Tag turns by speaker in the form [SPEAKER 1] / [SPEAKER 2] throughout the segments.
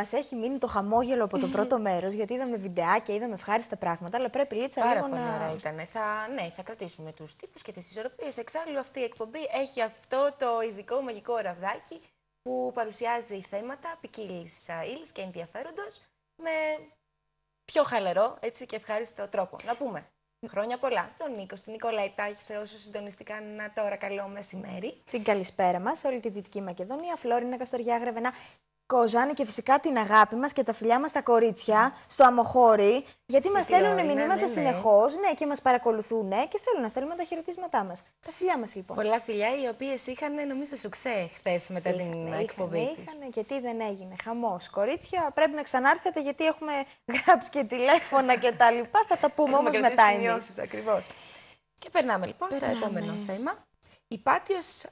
[SPEAKER 1] Μας έχει μείνει το χαμόγελο από το πρώτο μέρος, γιατί είδαμε βιντεάκια, είδαμε ευχάριστα πράγματα, αλλά πρέπει λίτσα Πάρα πολύ να. Ωραία ήταν.
[SPEAKER 2] Θα, ναι, θα κρατήσουμε τους τύπους και τις ισορροπίες. Εξάλλου, αυτή η εκπομπή έχει αυτό το ειδικό μαγικό ραβδάκι που παρουσιάζει θέματα ποικίλης ύλης και ενδιαφέροντος με πιο χαλερό έτσι, και ευχάριστο τρόπο. Να πούμε. Χρόνια πολλά στον Νίκο, στην Νικολάη Ιτάχη, σε όσους συντονιστήκαν τώρα. Καλό μεσημέρι. Την καλησπέρα
[SPEAKER 1] μας όλη τη Δυτική Μακεδονία, Φλόρινα, Καστοριά, Γρεβενά Κοζάνη και φυσικά την αγάπη μας και τα φιλιά μας τα κορίτσια, στο αμοχώρι, γιατί μας στέλνουν ναι, μηνύματα ναι, ναι. συνεχώς ναι, και μας παρακολουθούν ναι, και θέλουν να στέλνουμε τα χαιρετίσματά μας. Τα φιλιά μας λοιπόν.
[SPEAKER 2] Πολλά φιλιά οι οποίες είχαν νομίζω σουξέ χθες μετά είχαν, την είχαν, εκπομπή. Είχαν, είχαν και τι δεν έγινε. Χαμός.
[SPEAKER 1] Κορίτσια, πρέπει να ξανάρθετε γιατί έχουμε γράψει και τηλέφωνα και τα λοιπά. Θα τα πούμε όμω μετά
[SPEAKER 2] Και περνάμε λοιπόν περνάμε. στο επόμενο θέμα. Η Πάτιος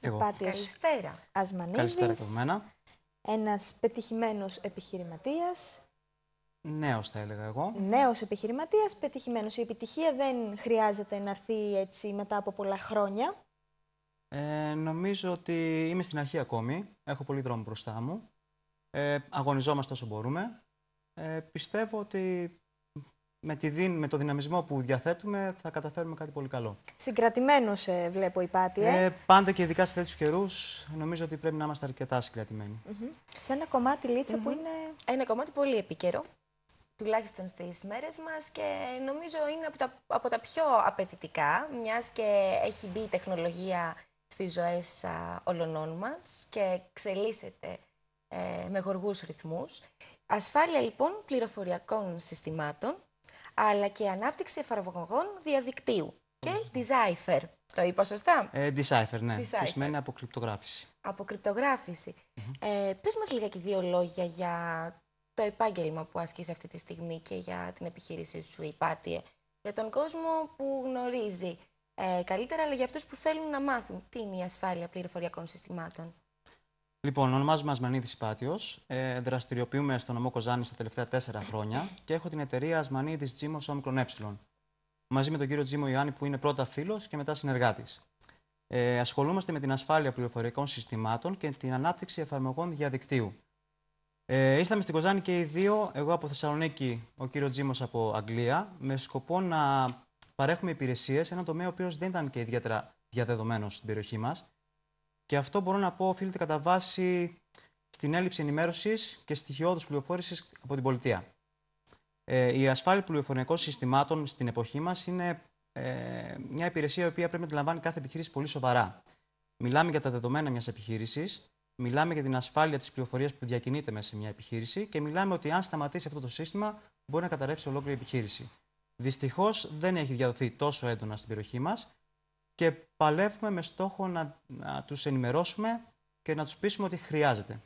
[SPEAKER 2] εγώ. Πάτης Καλησπέρα. Ασμανίδης.
[SPEAKER 3] Καλησπέρα από
[SPEAKER 1] Ένας πετυχημένος επιχειρηματίας.
[SPEAKER 3] Νέος θα έλεγα εγώ.
[SPEAKER 1] Νέος επιχειρηματίας, πετυχημένος. Η επιτυχία δεν χρειάζεται να έρθει έτσι μετά από πολλά
[SPEAKER 3] χρόνια. Ε, νομίζω ότι είμαι στην αρχή ακόμη. Έχω πολύ δρόμο μπροστά μου. Ε, αγωνιζόμαστε όσο μπορούμε. Ε, πιστεύω ότι με, τη, με το δυναμισμό που διαθέτουμε θα καταφέρουμε κάτι πολύ καλό.
[SPEAKER 1] Συγκρατημένο ε, βλέπω η Πάτη. Ε.
[SPEAKER 3] πάντα και ειδικά σε τέτοιους καιρούς νομίζω ότι πρέπει να είμαστε αρκετά συγκρατημένοι.
[SPEAKER 1] Mm
[SPEAKER 2] -hmm. Σε ένα κομμάτι λίτσα που είναι. Ένα κομμάτι πολύ επίκαιρο, τουλάχιστον στις μέρες μας και νομίζω είναι από τα, από τα πιο απαιτητικά, μιας και έχει μπει η τεχνολογία στις ζωές όλων μας και εξελίσσεται ε, με γοργούς ρυθμούς. Ασφάλεια λοιπόν πληροφοριακών συστημάτων αλλά και ανάπτυξη εφαρμογών διαδικτύου και decipher. Το είπα σωστά.
[SPEAKER 3] Ε, decipher, ναι. Decipher. Που σημαίνει αποκρυπτογράφηση.
[SPEAKER 2] Αποκρυπτογράφηση. ε, πες μας λιγάκι δύο λόγια για το επάγγελμα που ασκείς αυτή τη στιγμή και για την επιχείρησή σου, η Πάτια. Για τον κόσμο που γνωρίζει ε, καλύτερα, αλλά για αυτούς που θέλουν να μάθουν τι είναι η ασφάλεια πληροφοριακών συστημάτων.
[SPEAKER 3] Λοιπόν, ονομάζομαι Ασμανίδη Πάτιο. Ε, δραστηριοποιούμε στο νομό Κοζάνη τα τελευταία τέσσερα χρόνια και έχω την εταιρεία Ασμανίδη Τζίμο Όμικρον Ε. Μαζί με τον κύριο Τζίμο Ιωάννη, που είναι πρώτα φίλος και μετά συνεργάτης. Ε, ασχολούμαστε με την ασφάλεια πληροφορικών συστημάτων και την ανάπτυξη εφαρμογών διαδικτύου. Ε, ήρθαμε στην Κοζάνη και οι δύο, εγώ από Θεσσαλονίκη, ο κύριος Τζίμος από Αγγλία, με σκοπό να παρέχουμε υπηρεσίες σε ένα τομέα ο οποίος δεν ήταν και ιδιαίτερα διαδεδομένο στην περιοχή μας και αυτό μπορώ να πω οφείλεται κατά βάση στην έλλειψη ενημέρωσης και στοιχειώδους πληροφόρησης από την πολιτεία. Ε, η ασφάλεια πληροφοριακών συστημάτων στην εποχή μας είναι ε, μια υπηρεσία η οποία πρέπει να την λαμβάνει κάθε επιχείρηση πολύ σοβαρά. Μιλάμε για τα δεδομένα μιας επιχείρησης, μιλάμε για την ασφάλεια της πληροφορίας που διακινείται μέσα σε μια επιχείρηση και μιλάμε ότι αν σταματήσει αυτό το σύστημα μπορεί να καταρρεύσει ολόκληρη η επιχείρηση. Δυστυχώς δεν έχει διαδοθεί τόσο έντονα στην περιοχή μας και παλεύουμε με στόχο να, να τους ενημερώσουμε και να τους πείσουμε ότι χρειάζεται.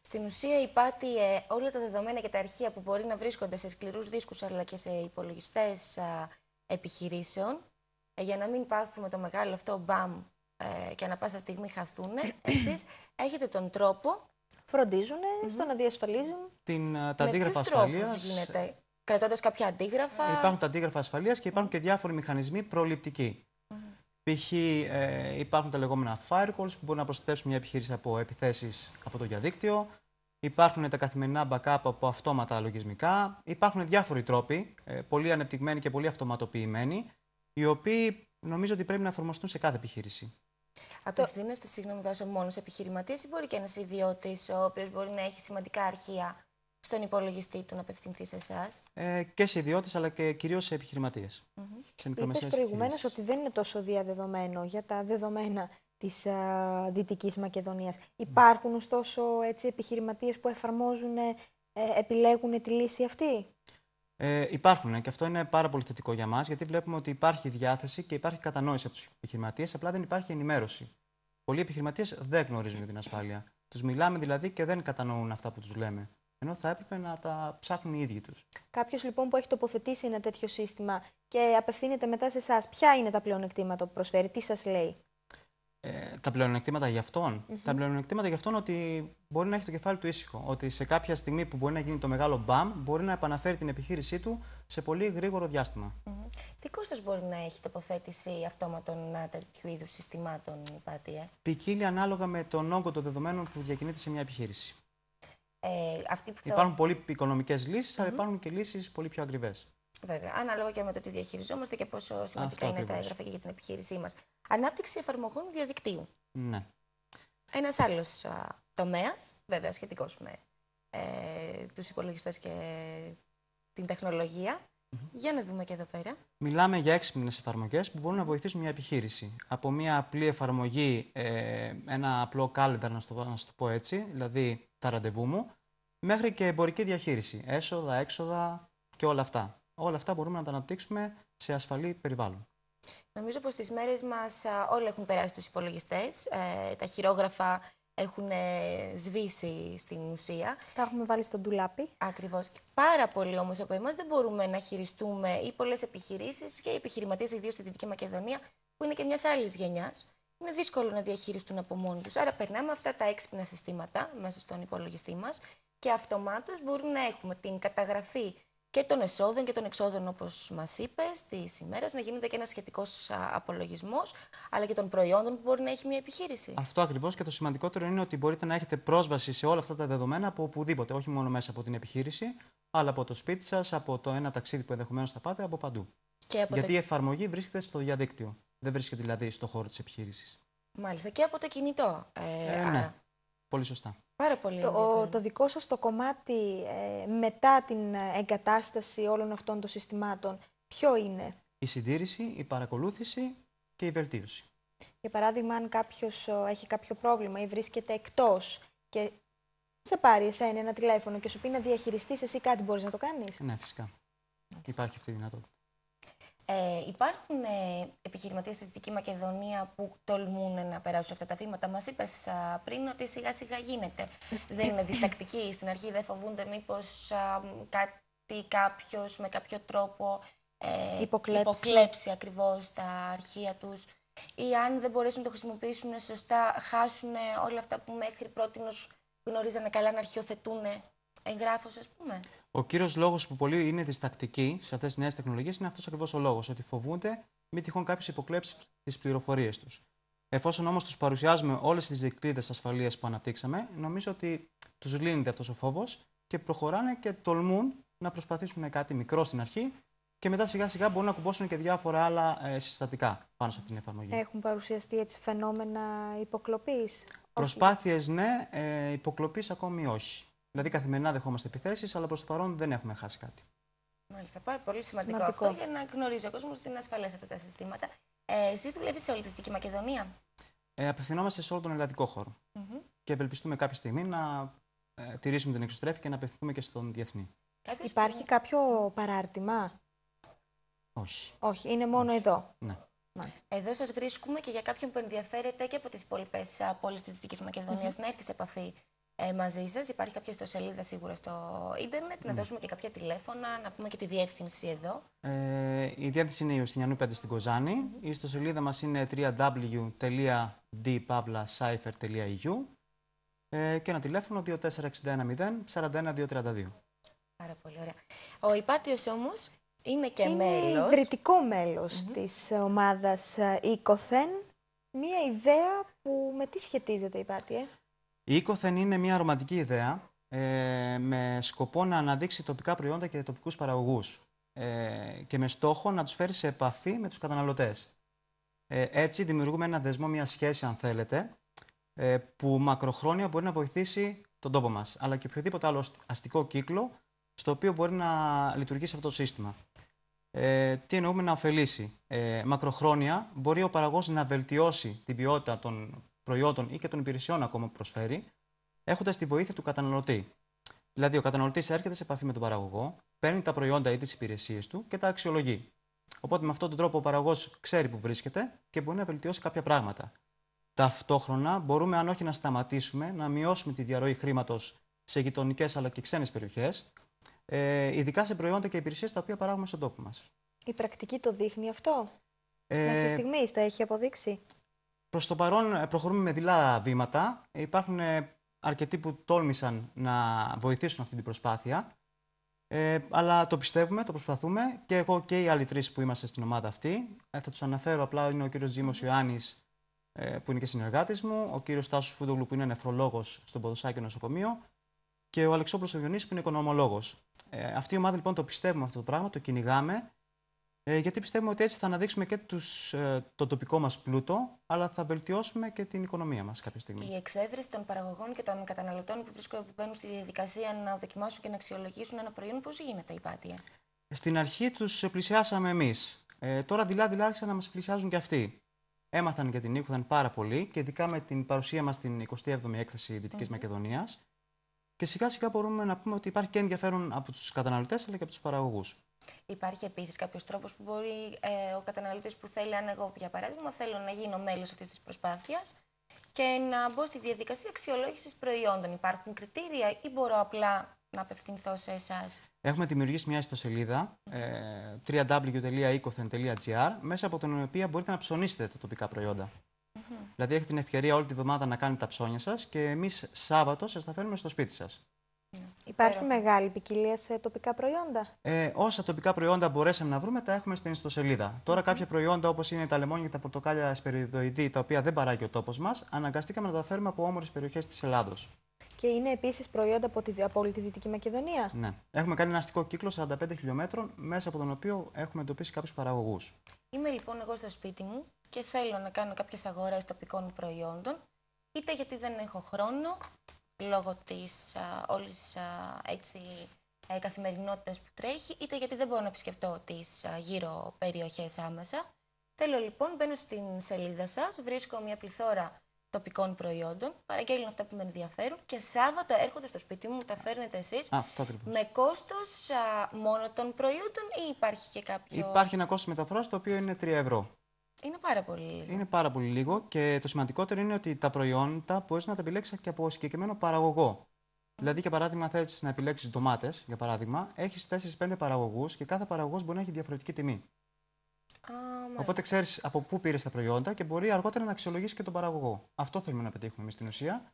[SPEAKER 2] Στην ουσία η Πάτη ε, όλα τα δεδομένα και τα αρχεία που μπορεί να βρίσκονται σε σκληρούς δίσκους αλλά και σε υπολογιστές επιχειρήσεων ε, για να μην πάθουμε το μεγάλο αυτό μπαμ ε, και να πάσα στιγμή χαθούν, εσείς έχετε τον τρόπο... Φροντίζουν mm -hmm. στο να διασφαλίζουν...
[SPEAKER 3] Την, τα αντίγραφα ασφαλεία. γίνεται,
[SPEAKER 2] κρατώντας κάποια
[SPEAKER 1] αντίγραφα. Υπάρχουν
[SPEAKER 3] τα αντίγραφα ασφαλείας και υπάρχουν και διάφοροι μηχανισμοί προληπτικοί. Π.χ. Ε, υπάρχουν τα λεγόμενα firewalls που μπορούν να προστατεύσουν μια επιχείρηση από επιθέσεις από το διαδίκτυο. Υπάρχουν τα καθημερινά backup από αυτόματα λογισμικά. Υπάρχουν διάφοροι τρόποι, ε, πολύ ανεπτυγμένοι και πολύ αυτοματοποιημένοι, οι οποίοι νομίζω ότι πρέπει να εφαρμοστούν σε κάθε επιχείρηση.
[SPEAKER 2] Απευθύνεστε, συγγνώμη, βάζω μόνο σε επιχειρηματίες ή μπορεί και ένας ιδιώτης, ο οποίος μπορεί να έχει σημαντικά αρχεία στον υπολογιστή του να απευθυνθεί σε εσάς.
[SPEAKER 3] Ε, και σε ιδιώτες, αλλά και κυρίως σε επιχειρηματίες. Mm -hmm. Σε προηγουμένω
[SPEAKER 2] ότι δεν είναι τόσο διαδεδομένο
[SPEAKER 1] για τα δεδομένα της Δυτικής Μακεδονίας. Ναι. Υπάρχουν ωστόσο έτσι, επιχειρηματίες που εφαρμόζουν, ε, επιλέγουν τη λύση αυτή.
[SPEAKER 3] Ε, υπάρχουν και αυτό είναι πάρα πολύ θετικό για μας, γιατί βλέπουμε ότι υπάρχει διάθεση και υπάρχει κατανόηση από τους επιχειρηματίες, απλά δεν υπάρχει ενημέρωση. Πολλοί επιχειρηματίες δεν γνωρίζουν την ασφάλεια. Τους μιλάμε δηλαδή και δεν κατανοούν αυτά που τους λέμε ενώ θα έπρεπε να τα ψάχνουν οι ίδιοι τους.
[SPEAKER 1] Κάποιος λοιπόν που έχει τοποθετήσει ένα τέτοιο σύστημα και απευθύνεται μετά σε εσάς, ποια είναι τα πλεονεκτήματα που προσφέρει, τι σας
[SPEAKER 3] λέει. Ε, τα πλεονεκτήματα για αυτόν. Τα πλεονεκτήματα για αυτόν ότι μπορεί να έχει το κεφάλι του ήσυχο. Ότι σε κάποια στιγμή που μπορεί να γίνει το μεγάλο μπαμ, μπορεί να επαναφέρει την επιχείρησή του σε πολύ γρήγορο διάστημα. Mm -hmm.
[SPEAKER 2] Τι κόστος μπορεί να έχει τοποθέτηση αυτόματων ε, τέτοιου είδους συστημάτων, πατία. ε?
[SPEAKER 3] Ποικίλει ανάλογα με τον όγκο των δεδομένων που διακινείται σε μια επιχείρηση. Ε, που Υπάρχουν πολύ οικονομικές λύσεις, mm -hmm. αλλά υπάρχουν και λύσεις πολύ πιο ακριβές.
[SPEAKER 2] Βέβαια. Ανάλογα και με το τι διαχειριζόμαστε και πόσο σημαντικά είναι τα έγγραφα για την επιχείρησή μας. Ανάπτυξη εφαρμογών διαδικτύου. Ναι. Ένας άλλος τομέας, βέβαια σχετικός με ε, τους υπολογιστές και την τεχνολογία. Για να δούμε και εδώ πέρα.
[SPEAKER 3] Μιλάμε για έξυπνες εφαρμογές που μπορούν να βοηθήσουν μια επιχείρηση. Από μια απλή εφαρμογή, ε, ένα απλό calendar, να σου το πω έτσι, δηλαδή τα ραντεβού μου, μέχρι και εμπορική διαχείριση, έσοδα, έξοδα και όλα αυτά. Όλα αυτά μπορούμε να τα αναπτύξουμε σε ασφαλή περιβάλλον.
[SPEAKER 2] Νομίζω πως στις μέρες μας όλοι έχουν περάσει τους υπολογιστές, ε, τα χειρόγραφα έχουν ε, σβήσει στην ουσία. Τα έχουμε βάλει στο ντουλάπι. Ακριβώς. πάρα πολλοί όμως από εμάς δεν μπορούμε να χειριστούμε ή πολλές επιχειρήσεις και οι επιχειρηματίες, ιδίως στη Δυτική Μακεδονία, που είναι και μιας άλλης γενιάς, είναι δύσκολο να διαχειριστούν από μόνοι τους. Άρα, περνάμε αυτά τα έξυπνα συστήματα μέσα στον υπολογιστή μας και αυτομάτως μπορούμε να έχουμε την καταγραφή και των εσόδων και των εξόδων, όπως μας είπες, της ημέρας, να γίνεται και ένας σχετικός απολογισμός, αλλά και των προϊόντων που μπορεί να έχει μια επιχείρηση.
[SPEAKER 3] Αυτό ακριβώς και το σημαντικότερο είναι ότι μπορείτε να έχετε πρόσβαση σε όλα αυτά τα δεδομένα από οπουδήποτε, όχι μόνο μέσα από την επιχείρηση, αλλά από το σπίτι σας, από το ένα ταξίδι που ενδεχομένως θα πάτε, από παντού. Και από Γιατί η εφαρμογή βρίσκεται στο διαδίκτυο. Δεν βρίσκεται δηλαδή στον χώρο της επιχείρησης.
[SPEAKER 2] Μάλιστα. Και από το κινητό. Ε, ε ναι. Πολύ σωστά. Πάρα πολύ.
[SPEAKER 1] Το, το δικό σας το κομμάτι ε, μετά την ε, εγκατάσταση όλων αυτών των συστημάτων, ποιο είναι?
[SPEAKER 3] Η συντήρηση, η παρακολούθηση και η βελτίωση.
[SPEAKER 1] Για παράδειγμα, αν κάποιος έχει κάποιο πρόβλημα ή βρίσκεται εκτός. και σε πάρει εσένα ένα τηλέφωνο και σου πει να διαχειριστείς, εσύ κάτι, μπορείς να το κάνεις.
[SPEAKER 3] Ναι, φυσικά. Μάλιστα. Υπάρχει αυτή η δυνατότητα.
[SPEAKER 2] Ε, υπάρχουν ε, επιχειρηματίες στη Δυτική Μακεδονία που τολμούν να περάσουν αυτά τα βήματα. Μας είπες πριν ότι σιγά σιγά γίνεται. δεν είναι διστακτικοί. Στην αρχή δεν φοβούνται μήπως κάτι κάποιος με κάποιο τρόπο ε, υποκλέψει. υποκλέψει ακριβώς τα αρχεία τους ή αν δεν μπορέσουν να το χρησιμοποιήσουν σωστά, χάσουν όλα αυτά που μέχρι πρώτη γνωρίζανε καλά να αρχιοθετούν εγγράφος, ας πούμε.
[SPEAKER 3] Ο κύριος λόγος που πολλοί είναι διστακτικοί σε αυτές τις νέες τεχνολογίες είναι αυτός ακριβώς ο λόγος, ότι φοβούνται μη τυχόν κάποιο υποκλέψει τι πληροφορίες τους. Εφόσον όμως τους παρουσιάζουμε όλες τις δικλείδες ασφαλείας που αναπτύξαμε, νομίζω ότι τους λύνεται αυτός ο φόβος και προχωράνε και τολμούν να προσπαθήσουν κάτι μικρό στην αρχή και μετά σιγά σιγά μπορούν να κουμπώσουν και διάφορα άλλα ε, συστατικά πάνω σε αυτήν την εφαρμογή.
[SPEAKER 1] Έχουν παρουσιαστεί έτσι φαινόμενα υποκλοπής. Προσπάθειες
[SPEAKER 3] ναι, ε, υποκλοπής ακόμη όχι. Δηλαδή, καθημερινά δεχόμαστε επιθέσεις, αλλά προς το παρόν δεν έχουμε χάσει κάτι.
[SPEAKER 2] Μάλιστα, πάρα πολύ σημαντικό, σημαντικό. αυτό για να γνωρίζει ο κόσμος ότι είναι ασφαλέ αυτά τα συστήματα. Ε, εσύ δουλεύεις σε όλη τη Δυτική Μακεδονία.
[SPEAKER 3] Ε, απευθυνόμαστε σε όλο τον ελληνικό χώρο. Mm -hmm. Και ευελπιστούμε κάποια στιγμή να ε, τηρήσουμε την εξωστρέφη και να απευθυνθούμε και στον διεθνή.
[SPEAKER 1] Υπάρχει κάποιο παράρτημα.
[SPEAKER 3] Όχι.
[SPEAKER 2] Όχι, είναι μόνο Όχι. εδώ. Ναι. Εδώ σας βρίσκουμε και για κάποιον που ενδιαφέρεται και από τις υπόλοιπες ε, πόλεις της Δυτικής Μακεδονίας mm να έρθει σε επαφή ε, μαζί σας. Υπάρχει κάποια ιστοσελίδα σίγουρα στο ίντερνετ. Να ναι. δώσουμε και κάποια τηλέφωνα, να πούμε και τη διεύθυνση
[SPEAKER 3] εδώ. Ε, η διεύθυνση είναι η Ιωστινιανού 5 στην Κοζάνη. Mm. Η ιστοσελίδα μας είναι www.dpavlacypher.eu ε, και ένα τηλέφωνο 24610 41232.
[SPEAKER 2] Πάρα πολύ ωραία. Ο Υπάτιος όμως
[SPEAKER 1] είναι και είναι μέλος. ιδρυτικό μέλος της ομάδας ε, Οικοθέν. Μία ιδέα που με τι σχετίζεται η πάτια. Ε?
[SPEAKER 3] Η Οίκοθεν είναι μια ρομαντική ιδέα ε, με σκοπό να αναδείξει τοπικά προϊόντα και τοπικούς παραγωγούς ε, και με στόχο να τους φέρει σε επαφή με τους καταναλωτές. Ε, έτσι δημιουργούμε ένα δεσμό, μια σχέση αν θέλετε, ε, που μακροχρόνια μπορεί να βοηθήσει τον τόπο μας, αλλά και οποιοδήποτε άλλο αστικό κύκλο στο οποίο μπορεί να λειτουργήσει αυτό το σύστημα. Ε, τι εννοούμε να ωφελήσει. Ε, μακροχρόνια μπορεί ο παραγωγός να βελτιώσει την ποιότητα των προϊόντων ή και των υπηρεσιών ακόμα που προσφέρει, έχοντας τη βοήθεια του καταναλωτή. Δηλαδή, ο καταναλωτής έρχεται σε επαφή με τον παραγωγό, παίρνει τα προϊόντα ή τις υπηρεσίες του και τα αξιολογεί. Οπότε, με αυτόν τον τρόπο, ο παραγωγός ξέρει που βρίσκεται και μπορεί να βελτιώσει κάποια πράγματα. Ταυτόχρονα, μπορούμε, αν όχι να σταματήσουμε, να μειώσουμε τη διαρροή χρήματος σε γειτονικές αλλά και ξένες περιοχές, ε, ειδικά σε προϊόντα και υπηρεσίες τα οποία παράγουμε στον τόπο μας.
[SPEAKER 1] Η πρακτική το δείχνει αυτό. Ε, Μέχρι στιγμής το έχει αποδείξει.
[SPEAKER 3] Προς το παρόν ε, προχωρούμε με δειλά βήματα. Υπάρχουν ε, αρκετοί που τόλμησαν να βοηθήσουν αυτή την προσπάθεια. Ε, αλλά το πιστεύουμε, το προσπαθούμε και εγώ και οι άλλοι τρεις που είμαστε στην ομάδα αυτή. Ε, θα τους αναφέρω απλά είναι ο κύριος Τζίμος Ιωάννης, ε, που είναι και συνεργάτης μου, ο κύριος Τάσος Φούντογλου, που είναι νεφρολόγος στο Ποδοσάκη Νοσοκομείο και ο Αλεξόπλο Ιωνή, που είναι οικονομολόγος. Ε, αυτή η ομάδα λοιπόν το πιστεύουμε αυτό το πράγμα, το κυνηγάμε ε, γιατί πιστεύουμε ότι έτσι θα αναδείξουμε και τους, ε, τον τοπικό μας πλούτο, αλλά θα βελτιώσουμε και την οικονομία μας κάποια στιγμή. Η
[SPEAKER 2] εξέβρεση των παραγωγών και των καταναλωτών που βρίσκονται που μπαίνουν στη διαδικασία να δοκιμάσουν και να αξιολογήσουν ένα προϊόν, πώς γίνεται η πάτια.
[SPEAKER 3] Ε, στην αρχή τους πλησιάσαμε εμείς. Ε, τώρα δειλά-δειλά άρχισαν να μας πλησιάζουν και αυτοί. Έμαθαν για την Ήχουδαν πάρα πολύ και ειδικά με την παρουσία μας στην 27η έκθεση Δυτικής mm Μακεδονίας. Και σιγά σιγά μπορούμε να πούμε ότι υπάρχει και ενδιαφέρον από τους καταναλωτές αλλά και από τους παραγωγούς.
[SPEAKER 2] Υπάρχει επίσης κάποιος τρόπος που μπορεί ε, ο καταναλωτής που θέλει, αν εγώ για παράδειγμα θέλω να γίνω μέλος αυτής της προσπάθειας και να μπω στη διαδικασία αξιολόγησης προϊόντων. Υπάρχουν κριτήρια ή μπορώ απλά να απευθυνθώ σε εσάς.
[SPEAKER 3] Έχουμε δημιουργήσει μια ιστοσελίδα ε, www.ecothen.gr μέσα από την οποία μπορείτε να ψωνίσετε τα τοπικά προϊόντα. Δηλαδή έχετε την ευκαιρία όλη τη βδομάδα να κάνετε τα ψώνια σας και εμείς Σάββατο σας τα φέρνουμε στο σπίτι σας.
[SPEAKER 1] Υπάρχει μεγάλη ποικιλία σε τοπικά προϊόντα.
[SPEAKER 3] Ε, όσα τοπικά προϊόντα μπορέσαμε να βρούμε, τα έχουμε στην ιστοσελίδα. Τώρα, κάποια προϊόντα όπως είναι τα λεμόνια και τα πορτοκάλια ασπεριδοειδή, τα οποία δεν παράγει ο τόπος μας, αναγκαστήκαμε να τα φέρουμε από όμορφε περιοχές της Ελλάδος.
[SPEAKER 1] Και είναι επίσης προϊόντα από, τη, από όλη τη Δυτική
[SPEAKER 2] Μακεδονία.
[SPEAKER 3] Ναι. Έχουμε κάνει ένα αστικό κύκλο 45 χιλιόμετρων, μέσα από τον οποίο έχουμε εντοπίσει κάποιους παραγωγούς.
[SPEAKER 2] Είμαι λοιπόν εγώ στο σπίτι μου και θέλω να κάνω κάποιες αγορές τοπικών προϊόντων, είτε γιατί δεν έχω χρόνο, λόγω της όλης έτσι, ε, καθημερινότητας που τρέχει, είτε γιατί δεν μπορώ να επισκεφτώ τις γύρω περιοχές άμεσα. Θέλω λοιπόν, μπαίνω στην σελίδα σας, βρίσκω μια πληθώρα τοπικών προϊόντων, παραγγέλνω αυτά που με ενδιαφέρουν και Σάββατο έρχονται στο σπίτι μου, τα φέρνετε εσείς,
[SPEAKER 3] Αυτό με
[SPEAKER 2] κόστος μόνο των προϊόντων ή υπάρχει και κάποιο... Υπάρχει
[SPEAKER 3] ένα κόστος μεταφοράς το οποίο είναι 3 ευρώ.
[SPEAKER 2] Είναι πάρα πολύ λίγο.
[SPEAKER 3] Είναι πάρα πολύ λίγο και το σημαντικότερο είναι ότι τα προϊόντα μπορείς να τα επιλέξεις και από συγκεκριμένο παραγωγό. Δηλαδή, για παράδειγμα, θέλεις να επιλέξεις ντομάτες, για παράδειγμα, έχεις 4-5 παραγωγούς και κάθε παραγωγός μπορεί να έχει διαφορετική τιμή. Α, Οπότε ξέρεις από πού πήρες τα προϊόντα και μπορεί αργότερα να αξιολογήσεις και τον παραγωγό. Αυτό θέλουμε να πετύχουμε εμείς στην ουσία.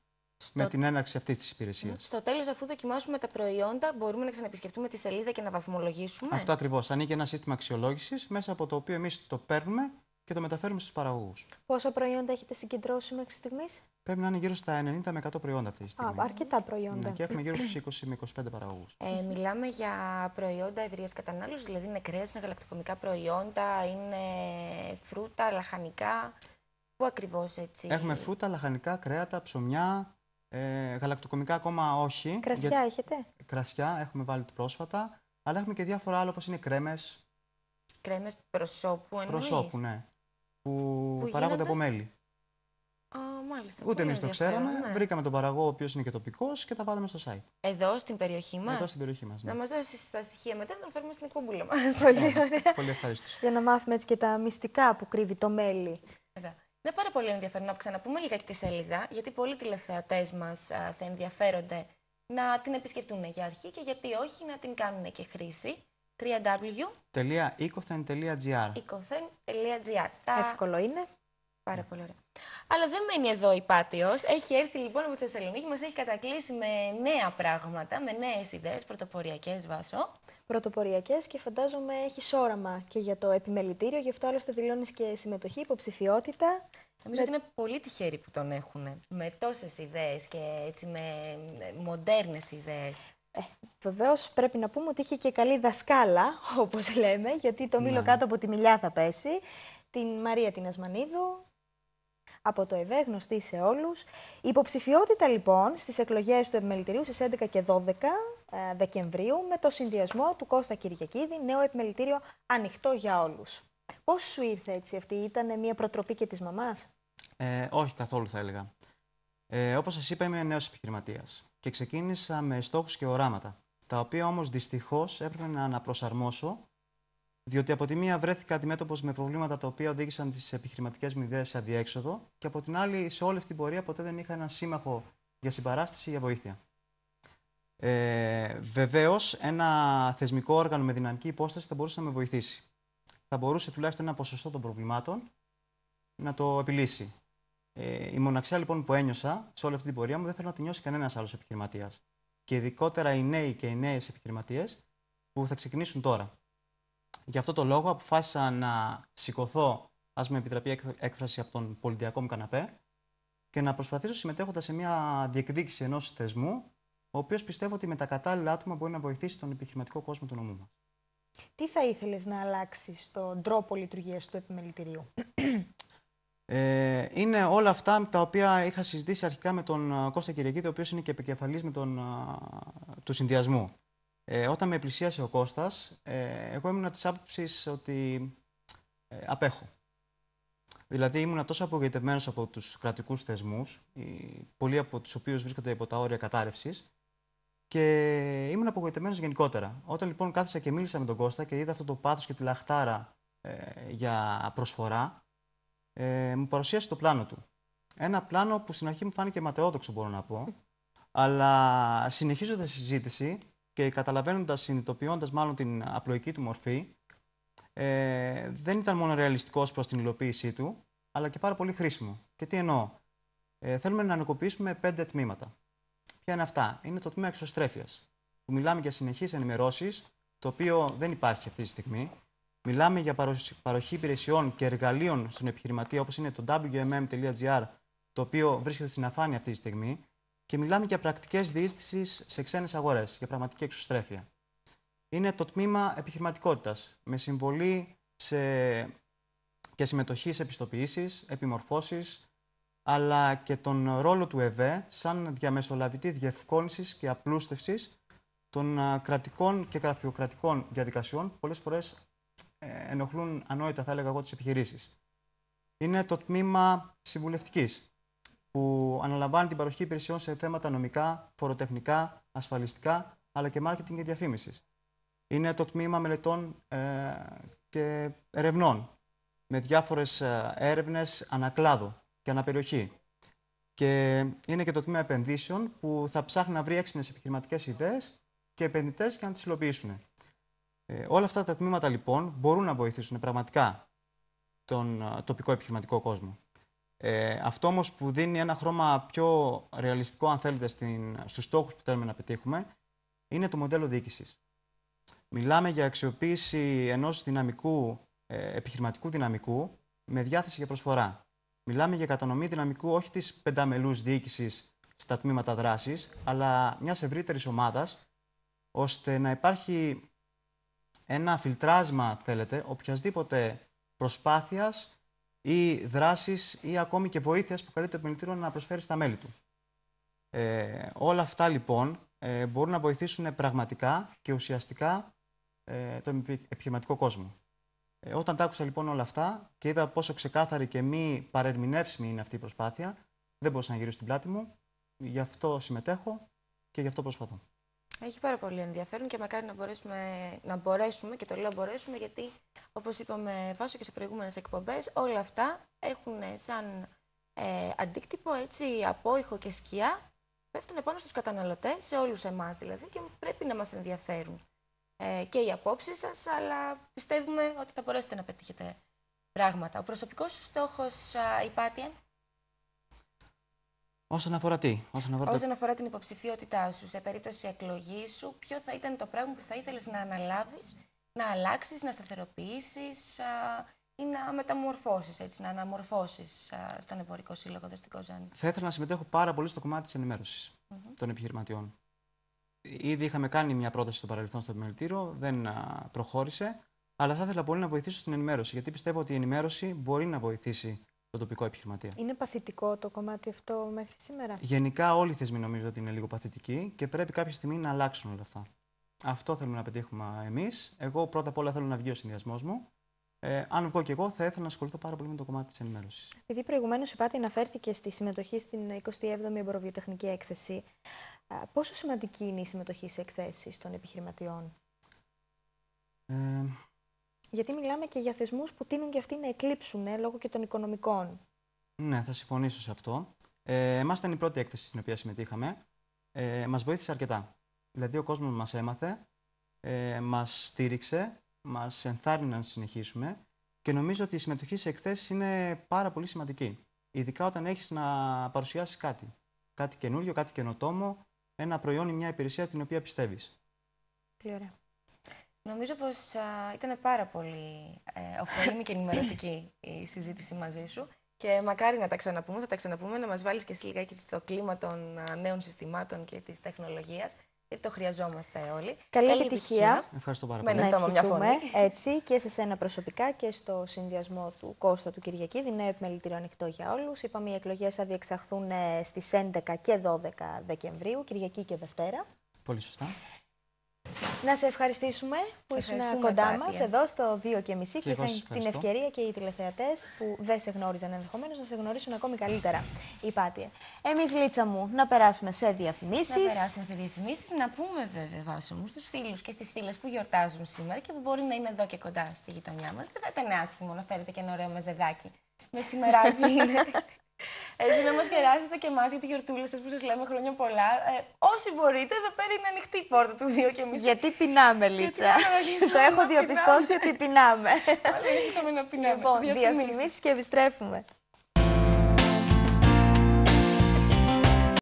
[SPEAKER 3] Με την έναρξη αυτής της υπηρεσίας. Στο
[SPEAKER 2] τέλος, αφού δοκιμάσουμε τα προϊόντα, μπορούμε να ξαναεπισκεφτούμε τη σελίδα και να βαθμολογήσουμε. Αυτό
[SPEAKER 3] ακριβώς. Ανοίγει ένα σύστημα αξιολόγησης μέσα από το οποίο εμείς το παίρνουμε και το μεταφέρουμε στους παραγωγούς.
[SPEAKER 2] Πόσα προϊόντα έχετε συγκεντρώσει μέχρι στιγμής,
[SPEAKER 3] Πρέπει να είναι γύρω στα 90 με 100 προϊόντα αυτή τη στιγμή. Α, αρκετά
[SPEAKER 2] προϊόντα. Ναι, και έχουμε γύρω
[SPEAKER 3] στους 20 με 25 παραγωγούς.
[SPEAKER 2] Ε, μιλάμε για προϊόντα ευρείας κατανάλωσης, δηλαδή είναι κρέας, είναι γαλακτοκομικά προϊόντα, είναι φρούτα, λαχανικά. Πού ακριβώς έτσι. Έχουμε φρούτα,
[SPEAKER 3] λαχανικά, κρέατα, ψωμιά. Ε, γαλακτοκομικά ακόμα όχι. Κρασιά έχετε. Κρασιά έχουμε βάλει πρόσφατα. Αλλά έχουμε και διάφορα άλλα όπως είναι κρέμες.
[SPEAKER 2] Κρέμες προσώπου εννοείς. Προσώπου,
[SPEAKER 3] ναι που, που παράγονται από μέλι.
[SPEAKER 2] Α, μάλιστα. Ούτε εμείς το ξέραμε. Ναι. Βρήκαμε
[SPEAKER 3] τον παραγό, ο οποίος είναι και τοπικό, και τα βάλαμε στο site.
[SPEAKER 2] Εδώ στην περιοχή μας. Εδώ στην περιοχή μας. Ναι. Να μας δώσεις τα στοιχεία μετά να φέρουμε στην κουμπούλα μας. Πολύ ναι,
[SPEAKER 1] ωραία. Πολύ ευχαρίστω. Για να μάθουμε έτσι και τα μυστικά που κρύβει το μέλι.
[SPEAKER 2] Είναι πάρα πολύ ενδιαφέρον να ξαναπούμε λίγα και τη σελίδα, γιατί πολλοί τηλεθεατές μας θα ενδιαφέρονται να την επισκεφτούν για αρχή και γιατί όχι να την κάνουν και χρήση.
[SPEAKER 3] www.ecothen.gr
[SPEAKER 2] Εύκολο είναι. Πάρα πολύ ωραία. Αλλά δεν μένει εδώ η Πάτιο. Έχει έρθει λοιπόν από τη Θεσσαλονίκη, μα έχει κατακλείσει με νέα πράγματα, με νέε ιδέε, πρωτοποριακέ βάσο. Πρωτοποριακέ και φαντάζομαι
[SPEAKER 1] έχει όραμα και για το επιμελητήριο, γι' αυτό άλλωστε δηλώνει και συμμετοχή, υποψηφιότητα. Νομίζω ότι είναι πολύ
[SPEAKER 2] τυχαίροι που τον έχουν. Με τόσε ιδέε και έτσι με μοντέρνε ιδέε. Ε,
[SPEAKER 1] Βεβαίως πρέπει να πούμε ότι είχε και καλή δασκάλα, όπως λέμε, γιατί το μήλο ναι. κάτω από τη μιλιά θα πέσει. Την Μαρία την Ασμανίδου, από το ΕΒΕ, γνωστή σε όλους. υποψηφιότητα λοιπόν στις εκλογές του Επιμελητηρίου στις 11 και 12 ε, Δεκεμβρίου με το συνδυασμό του Κώστα Κυριακίδη, νέο επιμελητήριο ανοιχτό για όλους. Πώς σου ήρθε έτσι αυτή, ήταν μια προτροπή και της μαμάς,
[SPEAKER 3] ε, Όχι καθόλου θα έλεγα. Ε, Όπως σας είπα, είμαι νέος επιχειρηματίας και ξεκίνησα με στόχους και οράματα, τα οποία όμως δυστυχώς έπρεπε να αναπροσαρμόσω, διότι από τη μία βρέθηκα αντιμέτωπος με προβλήματα τα οποία οδήγησαν τις επιχειρηματικές μου ιδέες σε αδιέξοδο, και από την άλλη, σε όλη αυτή την πορεία ποτέ δεν είχα έναν σύμμαχο για συμπαράσταση ή για βοήθεια. Ε, Βεβαίως, ένα θεσμικό όργανο με δυναμική υπόσταση θα μπορούσε να με βοηθήσει. Θα μπορούσε τουλάχιστον ένα ποσοστό των προβλημάτων να το επιλύσει. Ε, η μοναξιά λοιπόν που ένιωσα σε όλη αυτή την πορεία μου δεν θέλω να τη νιώσει κανένας άλλος επιχειρηματίας. Και ειδικότερα οι νέοι και οι νέες επιχειρηματίες που θα ξεκινήσουν τώρα. Γι' αυτό το λόγο αποφάσισα να σηκωθώ, ας με επιτραπεί έκφραση, από τον πολιτιακό μου καναπέ και να προσπαθήσω συμμετέχοντας σε μια διεκδίκηση ενός θεσμού, ο οποίος πιστεύω ότι με τα κατάλληλα άτομα μπορεί να βοηθήσει τον επιχειρηματικό κόσμο του νομού μας.
[SPEAKER 1] Τι θα ήθελες να αλλάξεις στον τρόπο λειτουργίας του επιμελητηρίου.
[SPEAKER 3] Ε, είναι όλα αυτά τα οποία είχα συζητήσει αρχικά με τον ε, Κώστα Κυριακίδη, ο οποίος είναι και επικεφαλής με τον, ε, του συνδυασμού. Ε, όταν με πλησίασε ο Κώστας, ε, εγώ ήμουν της άποψης ότι ε, απέχω. Δηλαδή ήμουν τόσο απογοητευμένος από τους κρατικούς θεσμούς, πολλοί από τους οποίους βρίσκονται υπό τα όρια κατάρρευσης, και ήμουν απογοητευμένος γενικότερα. Όταν λοιπόν κάθισα και μίλησα με τον Κώστα και είδα αυτό το πάθος και τη λαχτάρα ε, για προσφορά, ε, μου παρουσίασε το πλάνο του. Ένα πλάνο που στην αρχή μου φάνηκε ματαιόδοξο, μπορώ να πω. Αλλά συνεχίζοντας τη συζήτηση και καταλαβαίνοντας, συνειδητοποιώντας μάλλον την απλοϊκή του μορφή, ε, δεν ήταν μόνο ρεαλιστικό προς την υλοποίησή του, αλλά και πάρα πολύ χρήσιμο. Και τι εννοώ. Ε, θέλουμε να ανακοπήσουμε πέντε τμήματα. Ποια είναι αυτά. Είναι το τμήμα εξωστρέφειας, που μιλάμε για συνεχείς ενημερώσεις, το οποίο δεν υπάρχει αυτή τη στιγμή. Μιλάμε για παροχή υπηρεσιών και εργαλείων στον επιχειρηματία, όπως είναι το wmm.gr, το οποίο βρίσκεται στην αφάνεια αυτή τη στιγμή. Και μιλάμε για πρακτικές διείσδυση σε ξένες αγορές, για πραγματική εξωστρέφεια. Είναι το τμήμα επιχειρηματικότητας, με συμβολή σε... και συμμετοχή σε επιστοποιήσεις, επιμορφώσεις, αλλά και τον ρόλο του ΕΒΕ σαν διαμεσολαβητή διευκόλυνσης και απλούστευσης των κρατικών και γραφειοκρατικών διαδικασιών, πολλές φορές ενοχλούν ανόητα, θα έλεγα εγώ, τις επιχειρήσεις. Είναι το τμήμα συμβουλευτικής, που αναλαμβάνει την παροχή υπηρεσιών σε θέματα νομικά, φοροτεχνικά, ασφαλιστικά, αλλά και marketing και διαφήμισης. Είναι το τμήμα μελετών ε, και ερευνών, με διάφορες έρευνε ανακλάδου και αναπεριοχή. Και είναι και το τμήμα επενδύσεων που θα ψάχνει να βρει έξυπνες επιχειρηματικές ιδέες και επενδυτές για να τις υλοποιήσουν. Ε, όλα αυτά τα τμήματα λοιπόν μπορούν να βοηθήσουν πραγματικά τον ε, τοπικό επιχειρηματικό κόσμο. Ε, αυτό όμως που δίνει ένα χρώμα πιο ρεαλιστικό, αν θέλετε, στους στόχους που θέλουμε να πετύχουμε, είναι το μοντέλο διοίκησης. Μιλάμε για αξιοποίηση ενός δυναμικού, ε, επιχειρηματικού δυναμικού με διάθεση για προσφορά. Μιλάμε για κατανομή δυναμικού όχι της πενταμελούς διοίκησης στα τμήματα δράσης, αλλά μιας ευρύτερης ομάδας, ώστε να υπάρχει ένα φιλτράσμα, θέλετε, οποιασδήποτε προσπάθειας ή δράσης ή ακόμη και βοήθειας που καλείται το επιμελητήριο να προσφέρει στα μέλη του. Ε, όλα αυτά λοιπόν ε, μπορούν να βοηθήσουν πραγματικά και ουσιαστικά ε, τον επιχειρηματικό κόσμο. Ε, όταν τα άκουσα λοιπόν όλα αυτά και είδα πόσο ξεκάθαρη και μη παρερμηνεύσιμη είναι αυτή η προσπάθεια, δεν μπορούσα να γυρίσω την πλάτη μου, γι' αυτό συμμετέχω και γι' αυτό προσπαθώ.
[SPEAKER 2] Έχει πάρα πολύ ενδιαφέρον και μακάρι να μπορέσουμε, να μπορέσουμε και το λέω μπορέσουμε γιατί όπως είπαμε βάσο και σε προηγούμενες εκπομπές όλα αυτά έχουν σαν ε, αντίκτυπο έτσι ηχο και σκιά πέφτουν πάνω στους καταναλωτές, σε όλους εμάς δηλαδή και πρέπει να μας ενδιαφέρουν ε, και οι απόψεις σας αλλά πιστεύουμε ότι θα μπορέσετε να πετύχετε πράγματα. Ο προσωπικός σου στόχος, η Πάτια,
[SPEAKER 3] Όσον αφορά τι, όσον αφορά, όσον
[SPEAKER 2] αφορά την υποψηφιότητά σου, σε περίπτωση εκλογής σου, ποιο θα ήταν το πράγμα που θα ήθελες να αναλάβεις, να αλλάξεις, να σταθεροποιήσεις ή να μεταμορφώσεις, έτσι, να αναμορφώσεις στον Εμπορικό Σύλλογο δεστικό, Ζάνη.
[SPEAKER 3] Θα ήθελα να συμμετέχω πάρα πολύ στο κομμάτι της ενημέρωσης mm -hmm. των επιχειρηματιών. Ήδη είχαμε κάνει μια πρόταση στο παρελθόν στο επιμελητήριο, δεν προχώρησε, αλλά θα ήθελα πολύ να βοηθήσω στην ενημέρωση, γιατί πιστεύω ότι η ενημέρωση μπορεί να βοηθήσει το τοπικό επιχειρηματία. Είναι
[SPEAKER 1] παθητικό το κομμάτι αυτό μέχρι σήμερα.
[SPEAKER 3] Γενικά όλοι οι θεσμοί νομίζω ότι είναι λίγο παθητικοί και πρέπει κάποια στιγμή να αλλάξουν όλα αυτά. Αυτό θέλουμε να πετύχουμε εμείς. Εγώ πρώτα απ' όλα θέλω να βγει ο συνδυασμός μου. Ε, αν βγω και εγώ, θα ήθελα να ασχοληθώ πάρα πολύ με το κομμάτι της ενημέρωσης.
[SPEAKER 1] Επειδή προηγουμένως η Πάτη αναφέρθηκε στη συμμετοχή στην 27η Εμποροβιοτεχνική Έκθεση, πόσο σημαντική είναι η συμμετοχή σε εκθέσεις των επιχειρηματιών, ε, γιατί μιλάμε και για θεσμούς που τείνουν και αυτοί να εκλείψουν ε, λόγω και των οικονομικών.
[SPEAKER 3] Ναι, θα συμφωνήσω σε αυτό. Ε, Εμάς ήταν η πρώτη έκθεση στην οποία συμμετείχαμε. Ε, μας βοήθησε αρκετά. Δηλαδή, ο κόσμος μας έμαθε, ε, μας στήριξε, μας ενθάρρυνε να συνεχίσουμε και νομίζω ότι η συμμετοχή σε εκθέσεις είναι πάρα πολύ σημαντική. Ειδικά όταν έχεις να παρουσιάσεις κάτι. Κάτι καινούριο, κάτι καινοτόμο, ένα προϊόν ή μια υπηρεσία την οποία πιστεύεις.
[SPEAKER 2] Πολύ Νομίζω πως ήταν πάρα πολύ ε, και ενημερωτική η συζήτηση μαζί σου. Και μακάρι να τα ξαναπούμε, θα τα ξαναπούμε, να μας βάλεις και εσύ και στο κλίμα των νέων συστημάτων και της τεχνολογίας, γιατί το χρειαζόμαστε όλοι. Καλή, επιτυχία. Ευχαριστώ πάρα πολύ. Με ένα μια φωνή.
[SPEAKER 1] Έτσι και σε σένα προσωπικά και στο συνδυασμό του Κώστα του Κυριακή, δινέο επιμελητήριο ανοιχτό για όλους. Είπαμε οι εκλογές θα διεξαχθούν ε, στις 11 και 12 Δεκεμβρίου, Κυριακή και Δευτέρα. Πολύ σωστά. Να σε ευχαριστήσουμε που ήσουν κοντά μας εδώ στο 2 και μισή και είχαν την ευκαιρία και οι τηλεθεατές που δεν σε γνώριζαν ενδεχομένως να σε γνωρίσουν ακόμη καλύτερα. Η Πάτια. Εμείς, Λίτσα μου, να περάσουμε σε διαφημίσεις. Να περάσουμε
[SPEAKER 2] σε διαφημίσεις. Να πούμε βέβαια, Βάσο μου, στους φίλους και στις φίλες που γιορτάζουν σήμερα και που μπορεί να είναι εδώ και κοντά στη γειτονιά μας. Δεν θα ήταν άσχημο να φέρετε και ένα ωραίο μεζεδάκι. με είναι. Έτσι, να μας χαιράσετε και εμάς για τη γιορτούλα σα που σας λέμε χρόνια πολλά. Ε, όσοι μπορείτε, εδώ πέρα
[SPEAKER 1] είναι ανοιχτή η πόρτα του 2 και μισή Γιατί πεινάμε, Λίτσα. Το έχω διαπιστώσει ότι πεινάμε.
[SPEAKER 2] Αλλά να
[SPEAKER 1] πεινάμε. Λοιπόν, διαφημίσει και επιστρέφουμε.